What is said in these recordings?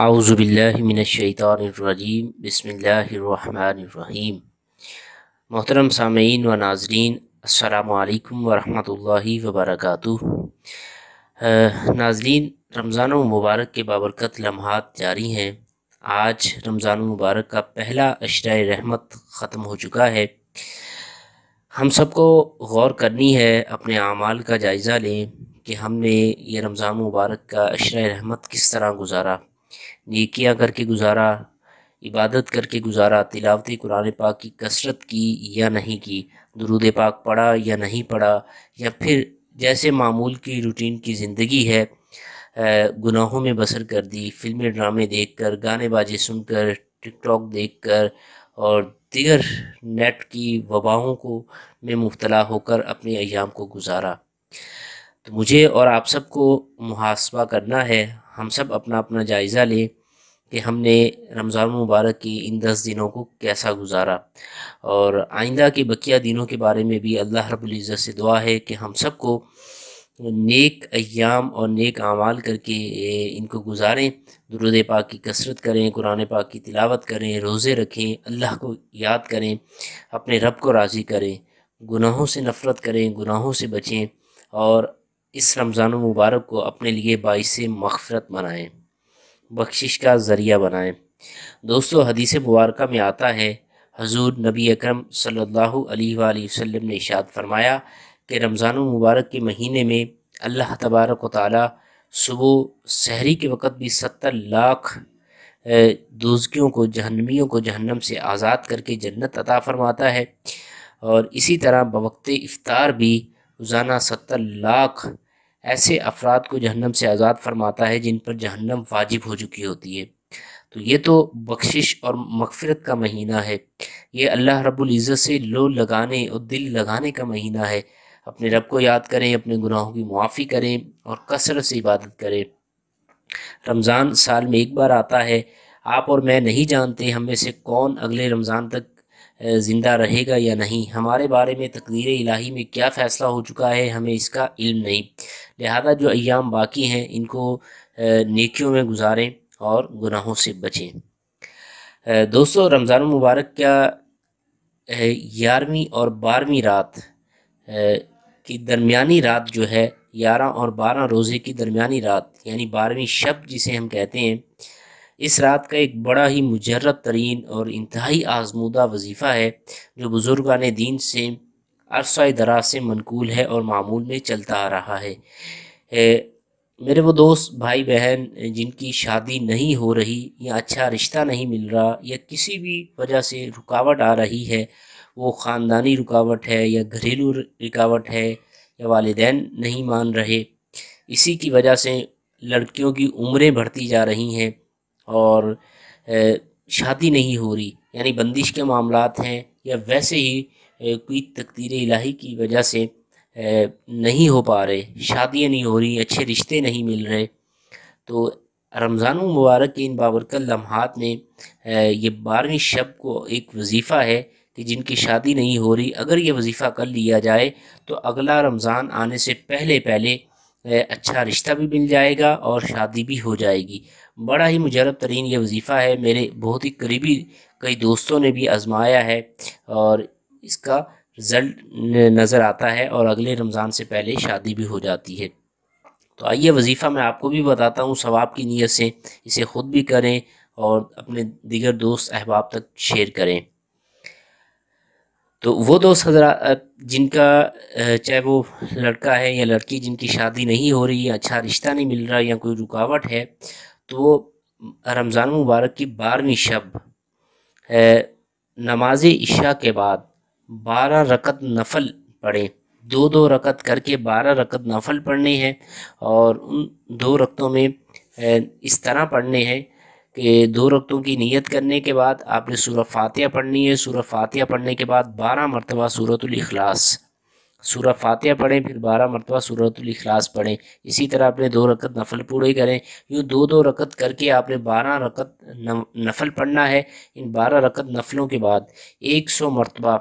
आउज़बिल्लिनशैतरजीम बसमीम मोहतरम सामीन व नाजरीन अल्लाम वरम वबरक नाजरीन रमज़ान मुबारक के बाबरकत लम्हात जारी हैं आज रमज़ान मुबारक का पहला अशरा रहमत ख़त्म हो चुका है हम सबको गौर करनी है अपने आमाल का जायज़ा लें कि हमने ये रमज़ान मुबारक का अशर रहमत किस तरह गुजारा नेकियां करके गुजारा इबादत करके गुजारा तिलावत कुरान पाक की कसरत की या नहीं की दरूद पाक पढ़ा या नहीं पढ़ा या फिर जैसे मामूल की रूटीन की ज़िंदगी है गुनाहों में बसर कर दी फिल्में ड्रामे देख कर गाने बाजे सुनकर टिकटॉक देख कर और दिगर नेट की वबाहों को में मुबला होकर अपने अयाम को गुजारा तो मुझे और आप सबको मुहासबा करना है हम सब अपना अपना जायज़ा लें कि हमने रमज़ान मुबारक की इन दस दिनों को कैसा गुजारा और आइंदा के बकिया दिनों के बारे में भी अल्लाह रब्ज़त से दुआ है कि हम सबको नेक अयाम और नेक आमाल करके इनको गुजारें दुरुद पाक की कसरत करें कुरान पाक की तिलावत करें रोज़े रखें अल्लाह को याद करें अपने रब को राज़ी करें गुनाहों से नफ़रत करें गुनाहों से बचें और इस रमज़ान मुबारक को अपने लिए बाईस मगफ़रत बनाएँ बख्शिश का ज़रिया बनाएँ दोस्तों हदीस मुबारक में आता है हजूर नबी अक्रम सल्लल्लाहु ने इशाद फरमाया कि रमज़ान मुबारक के महीने में अल्लाह तबारक वाली सुबह शहरी के वक़्त भी सत्तर लाख दोजकियों को जहनमियों को जहन्नम से आज़ाद करके जन्नत अता फरमाता है और इसी तरह बवक्त इफ़ार भी रोज़ाना सत्तर लाख ऐसे अफराद को जहन्नम से आज़ाद फरमाता है जिन पर जहन्नम वाजिब हो चुकी होती है तो ये तो बख्शिश और मगफरत का महीना है ये अल्लाह रब्बुल इज़्ज़त से लो लगाने और दिल लगाने का महीना है अपने रब को याद करें अपने गुनाहों की मुआफ़ी करें और कसरत से इबादत करें रमज़ान साल में एक बार आता है आप और मैं नहीं जानते हम में से कौन अगले रमज़ान तक ज़िंदा रहेगा या नहीं हमारे बारे में तकदीर इलाही में क्या फ़ैसला हो चुका है हमें इसका इल्म नहीं लिहाजा जो अयाम बाकी हैं इनको नेकियों में गुजारें और गुनाहों से बचें दोस्तों रमज़ान मुबारक का ग्यारहवीं और बारहवीं रात की दरमियानी रात जो है ग्यारह और बारह रोज़े की दरमियानी रात यानी बारहवीं शब जिसे हम कहते हैं इस रात का एक बड़ा ही मुजरत तरीन और इंतहाई आजमूदा वजीफ़ा है जो बुज़ुर्गान दीन से अरसा दराज से मनकूल है और मामूल में चलता आ रहा है ए, मेरे वो दोस्त भाई बहन जिनकी शादी नहीं हो रही या अच्छा रिश्ता नहीं मिल रहा या किसी भी वजह से रुकावट आ रही है वो ख़ानदानी रुकावट है या घरेलू रुकावट है या वालदेन नहीं मान रहे इसी की वजह से लड़कियों की उम्रें बढ़ती जा रही हैं और शादी नहीं हो रही यानी बंदिश के मामला हैं या वैसे ही कोई तकदीर इलाही की वजह से नहीं हो पा रहे शादियाँ नहीं हो रही अच्छे रिश्ते नहीं मिल रहे तो रमज़ान मुबारक के इन बाबरकत लम्हात में ये बारहवीं शब को एक वजीफ़ा है कि जिनकी शादी नहीं हो रही अगर ये वजीफ़ा कर लिया जाए तो अगला रमज़ान आने से पहले पहले अच्छा रिश्ता भी मिल जाएगा और शादी भी हो जाएगी बड़ा ही मुजरब तरीन ये वजीफ़ा है मेरे बहुत ही करीबी कई दोस्तों ने भी आजमाया है और इसका रिज़ल्ट नज़र आता है और अगले रमज़ान से पहले शादी भी हो जाती है तो आइए वजीफ़ा मैं आपको भी बताता हूँ सवाब की नीयत से इसे ख़ुद भी करें और अपने दिगर दोस्त अहबाब तक शेयर करें तो वो दोस्त हजरा जिनका चाहे वो लड़का है या लड़की जिनकी शादी नहीं हो रही अच्छा रिश्ता नहीं मिल रहा या कोई रुकावट है तो रमज़ान मुबारक की बारहवीं शब नमाज इशा के बाद बारह रकत नफल पढ़ें दो दो रकत करके बारह रकत नफल पढ़नी है और उन दो रकतों में इस तरह पढ़ने हैं कि दो रकतों की नीयत करने के बाद आपने सूरह फातिहा पढ़नी है सूरह फातिहा पढ़ने के बाद बारह मरतबा सूरतुल इखलास सूरह फातिहा पढ़ें फिर बारह मरतबा सूरतुल इखलास पढ़ें इसी तरह आपने दो रकत नफल पूरे करें यूँ दो दो रकत करके आपने बारह रकत नफल पढ़ना है इन बारह रकत नफलों के बाद एक सौ मरतबा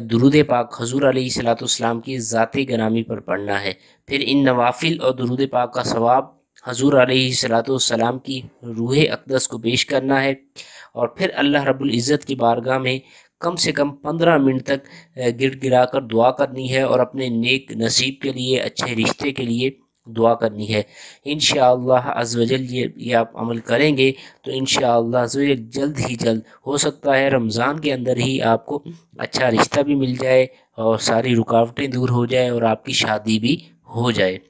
दरूद पाक हजूर सलाम की ज़ात गनामी पर पढ़ना है फिर इन नवाफिल और दरूद पाक का सवाब हजूर सलाम की रूह अकदस को पेश करना है और फिर अल्लाह रब्ज़त की बारगाह में कम से कम पंद्रह मिनट तक गिर गिरा कर दुआ करनी है और अपने नेक नसीब के लिए अच्छे रिश्ते के लिए दुआ करनी है इन शजल ये ये आप अमल करेंगे तो इन शजल जल्द ही जल्द हो सकता है रमज़ान के अंदर ही आपको अच्छा रिश्ता भी मिल जाए और सारी रुकावटें दूर हो जाए और आपकी शादी भी हो जाए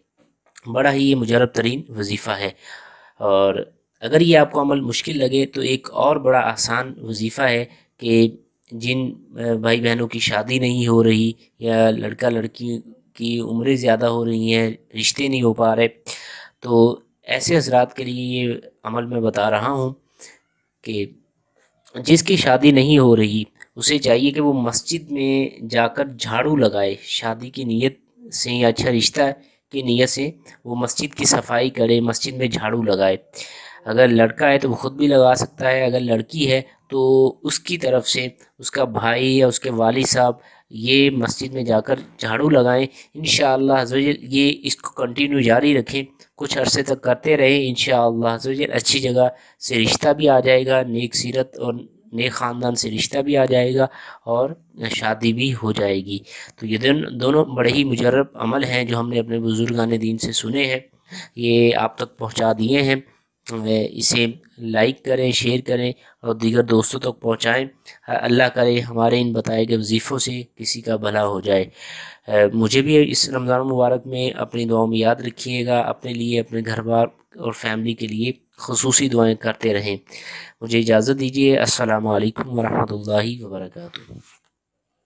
बड़ा ही ये मुजरब तरीन वजीफ़ा है और अगर ये आपको अमल मुश्किल लगे तो एक और बड़ा आसान वजीफ़ा है कि जिन भाई बहनों की शादी नहीं हो रही या लड़का लड़की की उम्रें ज़्यादा हो रही हैं रिश्ते नहीं हो पा रहे तो ऐसे हजरात के लिए ये अमल मैं बता रहा हूँ कि जिसकी शादी नहीं हो रही उसे चाहिए कि वो मस्जिद में जाकर झाड़ू लगाए शादी की नीयत से या अच्छा रिश्ता की नीयत से वो मस्जिद की सफाई करे मस्जिद में झाड़ू लगाए अगर लड़का है तो वो ख़ुद भी लगा सकता है अगर लड़की है तो उसकी तरफ से उसका भाई या उसके वाली साहब ये मस्जिद में जाकर झाड़ू लगाएं इन शजल ये इसको कंटिन्यू जारी रखें कुछ अरसे तक करते रहें इन शजल अच्छी जगह से रिश्ता भी आ जाएगा नेक सीरत और नेक ख़ानदान से रिश्ता भी आ जाएगा और शादी भी हो जाएगी तो ये दिन दोनों बड़े ही मुजरब अमल हैं जो हमने अपने बुज़ुर्गान दीन से सुने हैं ये आप तक पहुँचा दिए हैं इसे लाइक करें शेयर करें और दीगर दोस्तों तक तो पहुँचाएँ अल्लाह करे हमारे इन बताए गए वजीफ़ों से किसी का भला हो जाए मुझे भी इस रमज़ान मुबारक में अपनी दुआ में याद रखिएगा अपने लिए अपने घर बार और फैमिली के लिए खसूसी दुआएँ करते रहें मुझे इजाज़त दीजिए असल वरहमल वर्का